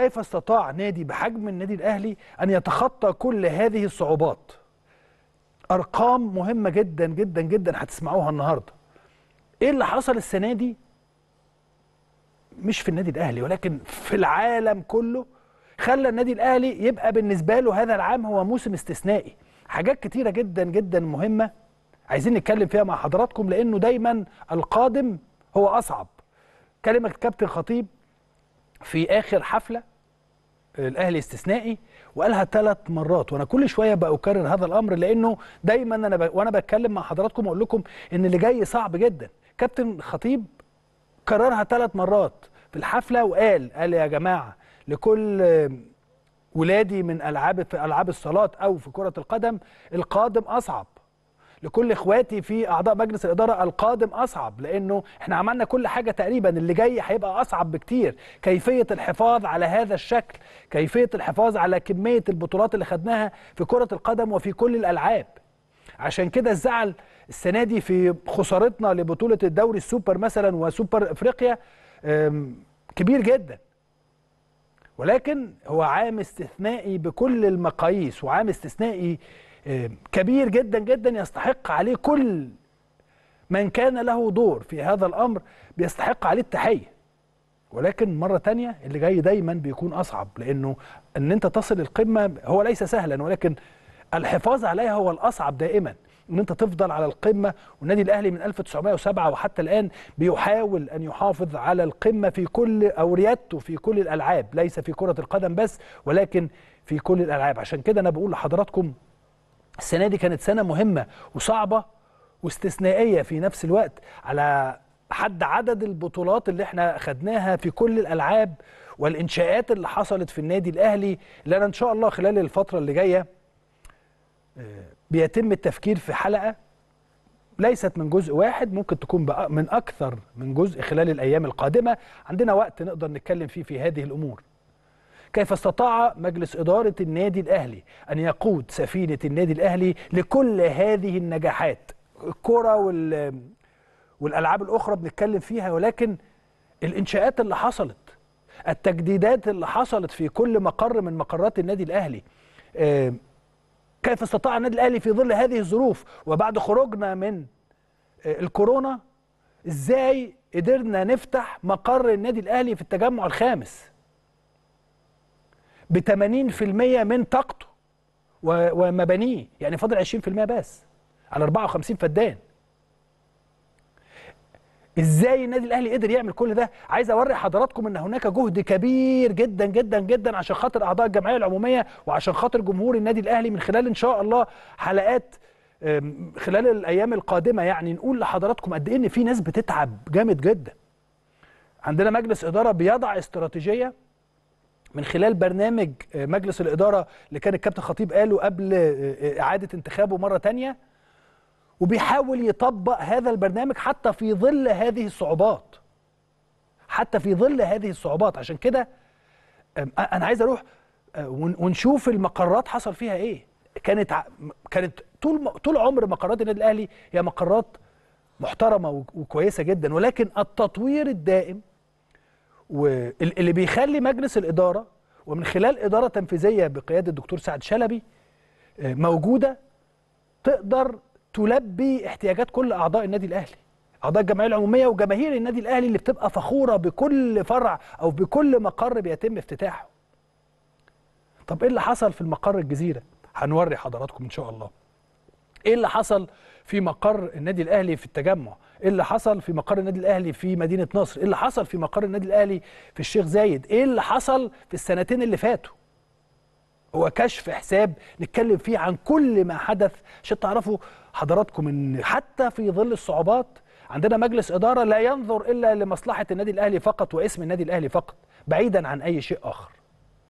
كيف استطاع نادي بحجم النادي الاهلي ان يتخطى كل هذه الصعوبات ارقام مهمه جدا جدا جدا هتسمعوها النهارده ايه اللي حصل السنه دي مش في النادي الاهلي ولكن في العالم كله خلى النادي الاهلي يبقى بالنسبه له هذا العام هو موسم استثنائي حاجات كتيره جدا جدا مهمه عايزين نتكلم فيها مع حضراتكم لانه دايما القادم هو اصعب كلمه كابتن خطيب في اخر حفله الاهلي استثنائي وقالها ثلاث مرات وانا كل شويه بكرر هذا الامر لانه دايما انا ب... وانا بتكلم مع حضراتكم اقول لكم ان اللي جاي صعب جدا كابتن خطيب كررها ثلاث مرات في الحفله وقال قال يا جماعه لكل ولادي من العاب في العاب الصالات او في كره القدم القادم اصعب لكل اخواتي في اعضاء مجلس الاداره القادم اصعب لانه احنا عملنا كل حاجه تقريبا اللي جاي هيبقى اصعب بكتير كيفيه الحفاظ على هذا الشكل كيفيه الحفاظ على كميه البطولات اللي خدناها في كره القدم وفي كل الالعاب عشان كده الزعل السنه دي في خسارتنا لبطوله الدوري السوبر مثلا وسوبر افريقيا كبير جدا ولكن هو عام استثنائي بكل المقاييس وعام استثنائي كبير جدا جدا يستحق عليه كل من كان له دور في هذا الأمر بيستحق عليه التحية ولكن مرة تانية اللي جاي دايما بيكون أصعب لأنه أن أنت تصل القمة هو ليس سهلا ولكن الحفاظ عليها هو الأصعب دائما ان انت تفضل على القمه والنادي الاهلي من 1907 وحتى الان بيحاول ان يحافظ على القمه في كل او ريادته في كل الالعاب ليس في كره القدم بس ولكن في كل الالعاب عشان كده انا بقول لحضراتكم السنه دي كانت سنه مهمه وصعبه واستثنائيه في نفس الوقت على حد عدد البطولات اللي احنا خدناها في كل الالعاب والانشاءات اللي حصلت في النادي الاهلي اللي انا ان شاء الله خلال الفتره اللي جايه آه، بيتم التفكير في حلقه ليست من جزء واحد ممكن تكون من اكثر من جزء خلال الايام القادمه عندنا وقت نقدر نتكلم فيه في هذه الامور كيف استطاع مجلس إدارة النادي الأهلي أن يقود سفينة النادي الأهلي لكل هذه النجاحات الكرة وال... والألعاب الأخرى بنتكلم فيها ولكن الإنشاءات اللي حصلت التجديدات اللي حصلت في كل مقر من مقرات النادي الأهلي آه، كيف استطاع النادي الأهلي في ظل هذه الظروف وبعد خروجنا من آه، الكورونا ازاي قدرنا نفتح مقر النادي الأهلي في التجمع الخامس ب 80% من طاقته ومبانيه يعني فاضل 20% بس على 54 فدان ازاي النادي الاهلي قدر يعمل كل ده عايز اوري حضراتكم ان هناك جهد كبير جدا جدا جدا عشان خاطر اعضاء الجمعيه العموميه وعشان خاطر جمهور النادي الاهلي من خلال ان شاء الله حلقات خلال الايام القادمه يعني نقول لحضراتكم قد ايه ان في ناس بتتعب جامد جدا عندنا مجلس اداره بيضع استراتيجيه من خلال برنامج آه، مجلس الإدارة اللي كان الكابتن خطيب قاله قبل آه، آه، إعادة انتخابه مرة تانية وبيحاول يطبق هذا البرنامج حتى في ظل هذه الصعوبات حتى في ظل هذه الصعوبات عشان كده أنا عايز أروح ونشوف المقرات حصل فيها إيه كانت كانت طول طول عمر مقرات النادي الأهلي هي مقرات محترمة وكويسة جدا ولكن التطوير الدائم واللي بيخلي مجلس الاداره ومن خلال اداره تنفيذيه بقياده الدكتور سعد شلبي آه، موجوده تقدر تلبي احتياجات كل اعضاء النادي الاهلي اعضاء الجمعيه العموميه وجماهير النادي الاهلي اللي بتبقى فخوره بكل فرع او بكل مقر بيتم افتتاحه طب ايه اللي حصل في المقر الجزيره هنوري حضراتكم ان شاء الله ايه اللي حصل في مقر النادي الاهلي في التجمع ايه اللي حصل في مقر النادي الاهلي في مدينه نصر ايه اللي حصل في مقر النادي الاهلي في الشيخ زايد ايه اللي حصل في السنتين اللي فاتوا هو كشف حساب نتكلم فيه عن كل ما حدث عشان تعرفوا حضراتكم ان حتى في ظل الصعوبات عندنا مجلس اداره لا ينظر الا لمصلحه النادي الاهلي فقط واسم النادي الاهلي فقط بعيدا عن اي شيء اخر